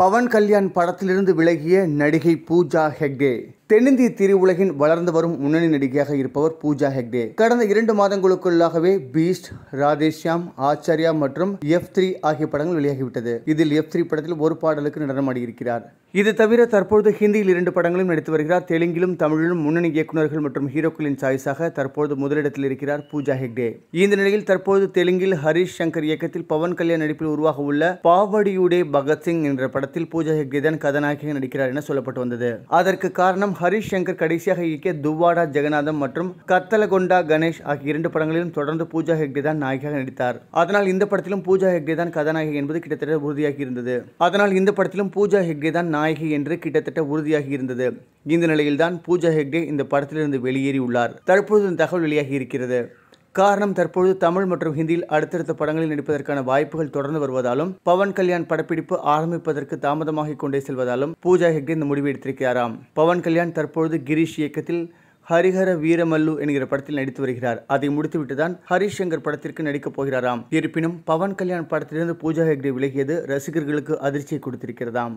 பவன் கல்யாண் படத்திலிருந்து விலகிய நடிகை பூஜா ஹெக்டே தென்னிந்திய திரையுலகின் வளர்ந்து வரும் முன்னணி நடிகையாக இருப்பவர் பூஜா ஹெக்டே கடந்த இரண்டு மாதங்களுக்குள்ளாகவே பீஸ்ட் ராதேஷ்யாம் ஆச்சாரியா மற்றும் எஃப் த்ரீ ஆகிய படங்கள் வெளியாகிவிட்டது இதில் எஃப் த்ரீ படத்தில் ஒரு பாடலுக்கு நடனமாடியிருக்கிறார் இருக்கிறார் இது தவிர தற்பொழுது ஹிந்தியில் இரண்டு படங்களும் நடித்து வருகிறார் தெலுங்கிலும் தமிழிலும் முன்னணி இயக்குநர்கள் மற்றும் ஹீரோக்களின் சாய்ஸாக தற்போது முதலிடத்தில் இருக்கிறார் பூஜா ஹெக்டே இந்த நிலையில் தற்போது தெலுங்கில் ஹரிஷ் சங்கர் இயக்கத்தில் பவன் கல்யாண் நடிப்பில் உருவாக உள்ள பாவடியுடே பகத்சிங் என்ற படத்தில் பூஜா ஹெக்டே தான் கதாநாயகியாக நடிக்கிறார் என சொல்லப்பட்டு வந்தது அதற்கு காரணம் ஹரிஷ் சங்கர் கடைசியாக இயக்கிய துவாடா ஜெகநாதம் மற்றும் கத்தலகொண்டா கணேஷ் ஆகிய இரண்டு படங்களிலும் தொடர்ந்து பூஜா ஹெக்டே தான் நாயகியாக நடித்தார் அதனால் இந்த படத்திலும் பூஜா ஹெக்டே தான் கதாநாயகி என்பது கிட்டத்தட்ட உறுதியாகி இருந்தது அதனால் இந்த படத்திலும் பூஜா ஹெக்டே தான் நாயகி என்று கிட்டத்தட்ட உறுதியாகி இருந்தது இந்த நிலையில்தான் பூஜா ஹெக்டே இந்த படத்திலிருந்து வெளியேறியுள்ளார் தற்போது தகவல் வெளியாகி இருக்கிறது காரணம் தற்பொழுது தமிழ் மற்றும் ஹிந்தியில் அடுத்தடுத்த படங்களில் நடிப்பதற்கான வாய்ப்புகள் தொடர்ந்து வருவதாலும் பவன் கல்யாண் படப்பிடிப்பு ஆரம்பிப்பதற்கு தாமதமாகிக் கொண்டே செல்வதாலும் பூஜா ஹெக்டே இந்த முடிவு எடுத்திருக்கிறாராம் பவன் கல்யாண் தற்பொழுது கிரீஷ் இயக்கத்தில் ஹரிஹர வீரமல்லு என்கிற படத்தில் நடித்து வருகிறார் அதை முடித்துவிட்டுதான் ஹரிஷ் சங்கர் படத்திற்கு நடிக்கப் போகிறாராம் இருப்பினும் பவன் கல்யாண் படத்திலிருந்து பூஜா ஹெக்டே விலகியது ரசிகர்களுக்கு அதிர்ச்சியை கொடுத்திருக்கிறதாம்